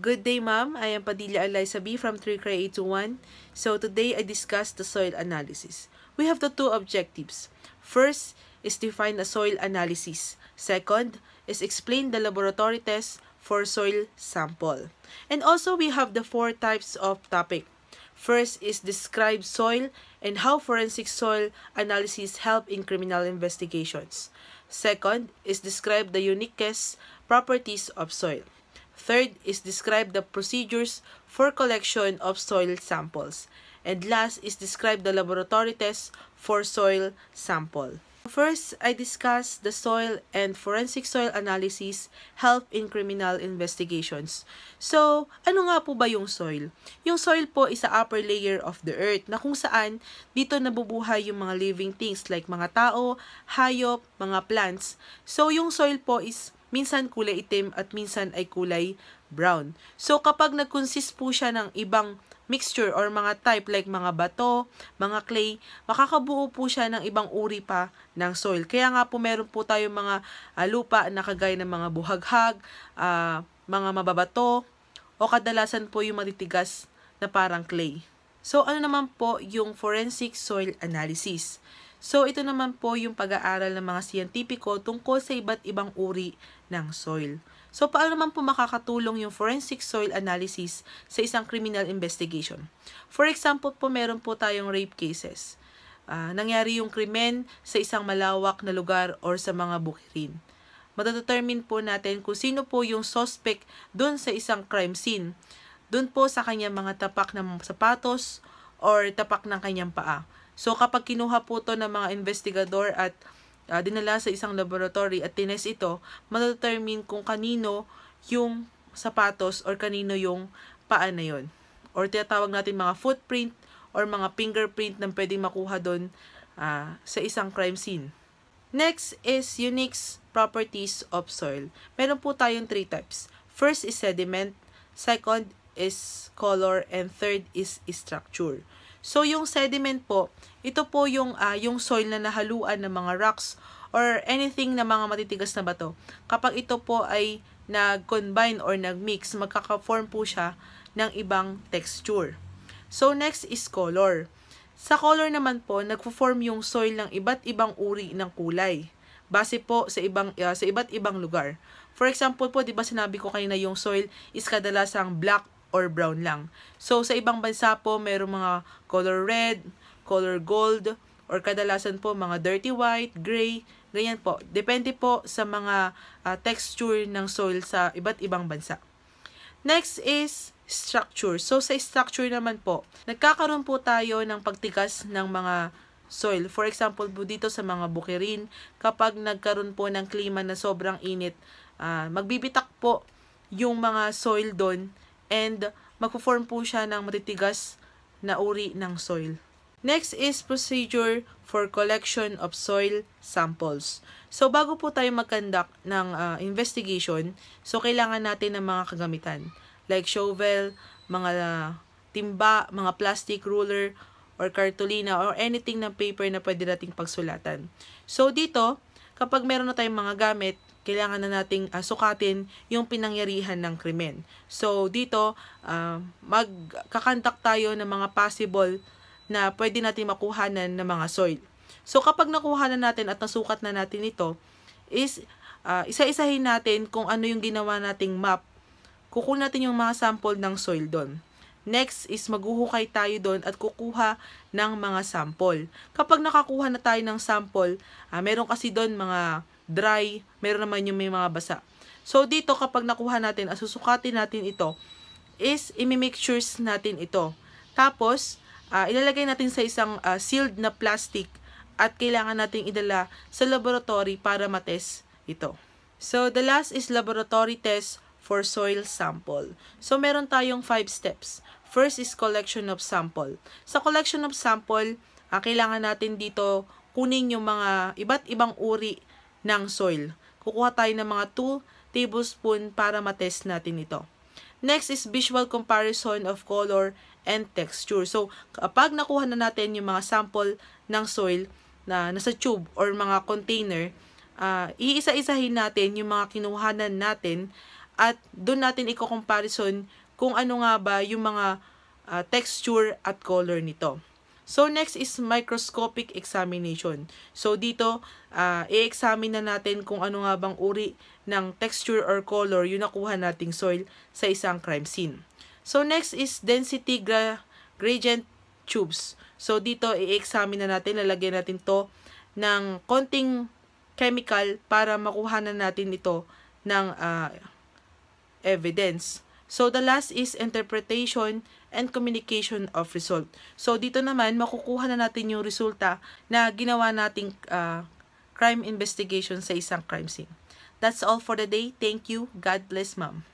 Good day, ma'am. I am Padilla Eliza B. from 3CRA821. So today, I discuss the soil analysis. We have the two objectives. First is define a soil analysis. Second is explain the laboratory test for soil sample. And also, we have the four types of topic. First is describe soil and how forensic soil analysis help in criminal investigations. Second is describe the uniqueness properties of soil. Third is describe the procedures for collection of soil samples. And last is describe the laboratory tests for soil sample. First, I discuss the soil and forensic soil analysis help in criminal investigations. So, ano nga po ba yung soil? Yung soil po is the upper layer of the earth na kung saan dito nabubuhay yung mga living things like mga tao, hayop, mga plants. So, yung soil po is minsan kulay itim at minsan ay kulay brown. So kapag nag-consist po siya ng ibang mixture or mga type like mga bato, mga clay, makakabuo po siya ng ibang uri pa ng soil. Kaya nga po meron po tayo mga uh, lupa na kagaya ng mga buhaghag, uh, mga mababato, o kadalasan po yung matitigas na parang clay. So ano naman po yung forensic soil analysis? So ito naman po yung pag-aaral ng mga siyentipiko tungkol sa iba't ibang uri ng soil. So paano naman po makakatulong yung forensic soil analysis sa isang criminal investigation? For example po, meron po tayong rape cases. Uh, nangyari yung krimen sa isang malawak na lugar or sa mga bukirin. Matadetermine po natin kung sino po yung suspect doon sa isang crime scene. Doon po sa kanyang mga tapak ng sapatos or tapak ng kanyang paa. So kapag kinuha po to ng mga investigador at uh, dinala sa isang laboratory at tines ito, ma-determine kung kanino yung sapatos or kanino yung paa na yun. Or tinatawag natin mga footprint or mga fingerprint na pwedeng makuha doon uh, ah, sa isang crime scene. Next is unique properties of soil. Meron po tayong three types. First is sediment, second is color, and third is structure. So yung sediment po, ito po yung, uh, yung soil na nahaluan ng mga rocks or anything na mga matitigas na bato. Kapag ito po ay nag-combine or nag-mix, magkaka-form po siya ng ibang texture. So next is color. Sa color naman po, nagfo-form yung soil ng iba't ibang uri ng kulay base po sa ibang uh, sa iba't ibang lugar. For example po, 'di ba sinabi ko kanina yung soil is kadalasang black or brown lang. So, sa ibang bansa po, mayroong mga color red, color gold, or kadalasan po mga dirty white, gray, ganyan po. Depende po sa mga uh, texture ng soil sa iba't ibang bansa. Next is structure. So, sa structure naman po, nagkakaroon po tayo ng pagtigas ng mga soil. For example po dito sa mga bukirin, kapag nagkaroon po ng klima na sobrang init, uh, magbibitak po yung mga soil doon and magpo-form po siya ng matitigas na uri ng soil. Next is procedure for collection of soil samples. So, bago po tayo mag-conduct ng uh, investigation, so kailangan natin ng mga kagamitan. Like shovel, mga uh, timba, mga plastic ruler, or cartolina, or anything ng paper na pwede nating pagsulatan. So, dito, kapag meron na tayong mga gamit, kailangan na nating uh, sukatin yung pinangyarihan ng krimen. So, dito, uh, magkakantak tayo ng mga possible na pwede natin makuhanan ng mga soil. So, kapag nakuha na natin at nasukat na natin ito, is uh, isa-isahin natin kung ano yung ginawa nating map. Kukul natin yung mga sample ng soil doon. Next is maghuhukay tayo doon at kukuha ng mga sample. Kapag nakakuha na tayo ng sample, ah, meron kasi doon mga dry, meron naman yung may mga basa. So dito kapag nakuha natin, asusukatin natin ito, is imimixtures natin ito. Tapos, uh, ilalagay natin sa isang uh, sealed na plastic at kailangan nating idala sa laboratory para matest ito. So, the last is laboratory test for soil sample. So, meron tayong 5 steps. First is collection of sample. Sa collection of sample, uh, kailangan natin dito kunin yung mga iba't ibang uri ng soil. Kukuha tayo ng mga 2 tablespoon para matest natin ito. Next is visual comparison of color and texture. So, kapag nakuha na natin yung mga sample ng soil na nasa tube or mga container, uh, iisa-isahin natin yung mga kinuhanan natin at doon natin iko-comparison kung ano nga ba yung mga uh, texture at color nito. So, next is microscopic examination. So, dito, uh, i-examine na natin kung ano nga bang uri ng texture or color yung nakuha nating soil sa isang crime scene. So, next is density gra gradient tubes. So, dito, i-examine na natin, lalagyan natin to ng konting chemical para makuha na natin ito ng uh, evidence. So, the last is interpretation and communication of result. So, dito naman, makukuha na natin yung resulta na ginawa nating uh, crime investigation sa isang crime scene. That's all for the day. Thank you. God bless, ma'am.